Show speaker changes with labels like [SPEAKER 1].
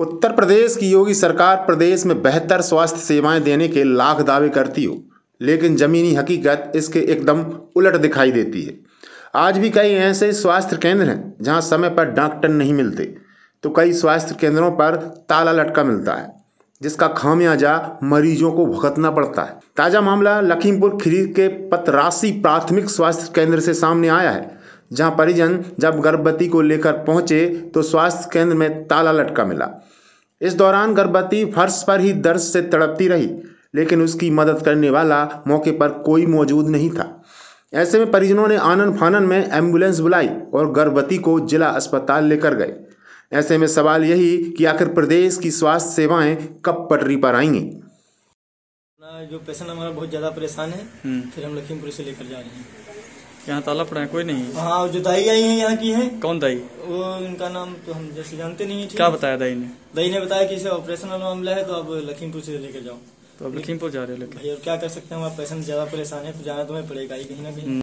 [SPEAKER 1] उत्तर प्रदेश की योगी सरकार प्रदेश में बेहतर स्वास्थ्य सेवाएं देने के लाख दावे करती हो लेकिन ज़मीनी हकीकत इसके एकदम उलट दिखाई देती है आज भी कई ऐसे स्वास्थ्य केंद्र हैं जहां समय पर डॉक्टर नहीं मिलते तो कई स्वास्थ्य केंद्रों पर ताला लटका मिलता है जिसका खामियाजा मरीजों को भुगतना पड़ता है ताज़ा मामला लखीमपुर खीरी के पतरासी प्राथमिक स्वास्थ्य केंद्र से सामने आया है जहां परिजन जब गर्भवती को लेकर पहुंचे तो स्वास्थ्य केंद्र में ताला लटका मिला इस दौरान गर्भवती फर्श पर ही दर्द से तड़पती रही लेकिन उसकी मदद करने वाला मौके पर कोई मौजूद नहीं था ऐसे में परिजनों ने आनन फानन में एम्बुलेंस बुलाई और गर्भवती को जिला अस्पताल लेकर गए ऐसे में सवाल यही कि आखिर प्रदेश की स्वास्थ्य सेवाएं कब पटरी पर आएंगी
[SPEAKER 2] जो पेशेंट हमारा बहुत ज़्यादा परेशान है हम्म। फिर हम लखीमपुर से लेकर जा रहे हैं यहाँ ताला पड़ा है कोई नहीं है हाँ जो दाई आई है यहाँ की है कौन दाई वो उनका नाम तो हम जैसे जानते नहीं है क्या बताया दाई ने दाई ने बताया कि इसे ऑपरेशन वाला मामला है तो आप लखीमपुर से लेकर जाओ तो अब लखीमपुर जा रहे हो और क्या कर सकते हैं आप पेशेंट ज्यादा परेशान है तो जाना तुम्हें तो पड़ेगा ही कहीं ना कहीं